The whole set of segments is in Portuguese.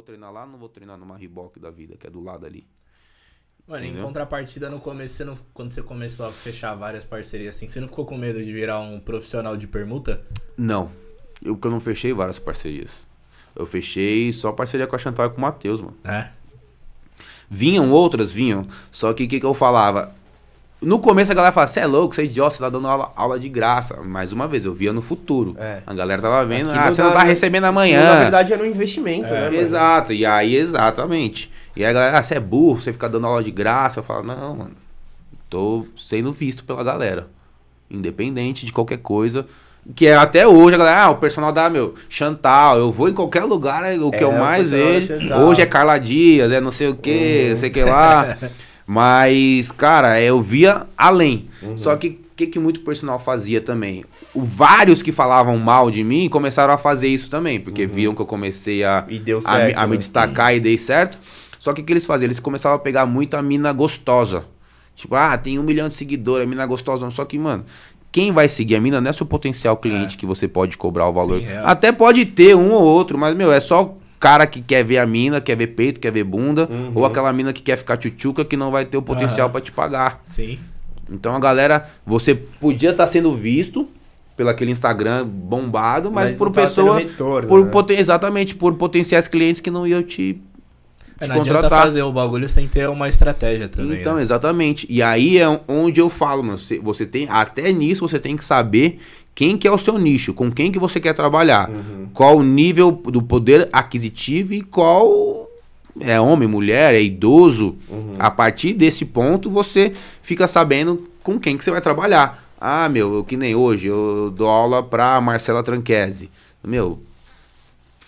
vou treinar lá, não vou treinar numa Reebok da vida, que é do lado ali. Mano, Entendeu? em contrapartida, no começo, você não, quando você começou a fechar várias parcerias assim, você não ficou com medo de virar um profissional de permuta? Não. Eu, porque eu não fechei várias parcerias. Eu fechei só parceria com a Chantal e com o Matheus, mano. É? Vinham outras, vinham. Só que o que, que eu falava? No começo a galera fala, você é louco, você é idiota, você tá dando aula, aula, de graça. Mais uma vez, eu via no futuro. É. A galera tava vendo, Aquilo ah, você não tá recebendo amanhã. Na verdade era um investimento, né, é, né? Exato, e aí exatamente. E aí a galera, ah, você é burro, você fica dando aula de graça. Eu falo, não, mano, tô sendo visto pela galera. Independente de qualquer coisa. Que é até hoje, a galera, ah, o personal da meu, Chantal, eu vou em qualquer lugar, é o que é, eu mais vejo. Hoje é Carla Dias, é não sei o que, uhum. sei que lá. Mas, cara, eu via além. Uhum. Só que o que, que muito personal fazia também? O, vários que falavam mal de mim começaram a fazer isso também, porque uhum. viam que eu comecei a, certo, a, a, me né? destacar e dei certo. Só que o que eles faziam? Eles começavam a pegar muito a mina gostosa. Tipo, ah, tem um milhão de seguidores, a mina gostosa. Só que, mano, quem vai seguir a mina não é seu potencial cliente é. que você pode cobrar o valor. Sim, é. Até pode ter um ou outro, mas, meu, é só cara que quer ver a mina, quer ver peito, quer ver bunda, uhum. ou aquela mina que quer ficar tchutchuca que não vai ter o potencial uhum. para te pagar. Sim. Então a galera, você podia estar tá sendo visto pelo aquele Instagram bombado, mas, mas por pessoa, retorno, por né? exatamente por potenciais clientes que não iam te é, não contratar. adianta fazer o bagulho sem ter uma estratégia também. Então, né? exatamente. E aí é onde eu falo, mano, você tem, até nisso você tem que saber quem que é o seu nicho, com quem que você quer trabalhar, uhum. qual o nível do poder aquisitivo e qual é homem, mulher, é idoso. Uhum. A partir desse ponto você fica sabendo com quem que você vai trabalhar. Ah, meu, eu, que nem hoje, eu dou aula pra Marcela Tranquese. Meu,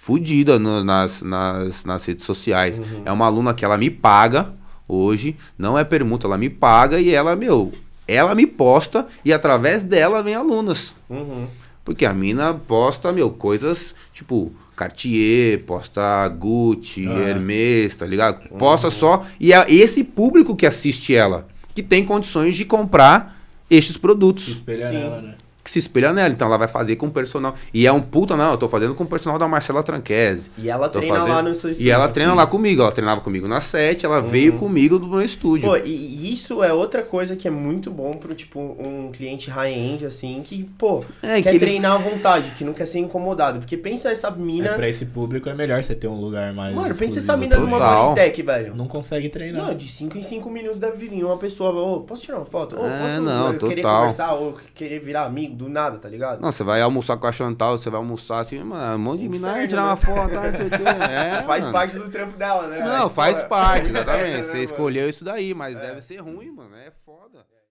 fodida nas, nas, nas redes sociais. Uhum. É uma aluna que ela me paga hoje, não é permuta, ela me paga e ela, meu, ela me posta e através dela vem alunas. Uhum. Porque a mina posta, meu, coisas tipo Cartier, posta Gucci, ah. Hermes, tá ligado? Uhum. Posta só. E é esse público que assiste ela, que tem condições de comprar estes produtos. Se espelhar nela, né? que se espelha nela. Então ela vai fazer com o personal. E é um puta, não, eu tô fazendo com o personal da Marcela Tranquese. E ela treina fazendo... lá no seu estúdio. E ela treina lá comigo. Ela treinava comigo na set, ela uhum. veio comigo do meu estúdio. Pô, e isso é outra coisa que é muito bom pro, tipo, um cliente high-end, assim, que, pô, é, quer que treinar ele... à vontade, que não quer ser incomodado. Porque pensa essa mina. É, pra esse público é melhor você ter um lugar mais. Mano, pensa essa mina numa Bodytech, velho. Não consegue treinar. Não, de 5 em 5 minutos deve vir uma pessoa, ô, posso tirar uma foto? Ô, é, posso não, eu total. querer conversar, ou querer virar amigo do nada, tá ligado? Não, você vai almoçar com a Chantal, você vai almoçar assim, mano, um monte de mina aí, tirar né? uma foto, tá, não sei o quê. É, faz mano. parte do trampo dela, né? Não, faz parte, exatamente. É, né, você mano? escolheu isso daí, mas é. deve ser ruim, mano. É foda.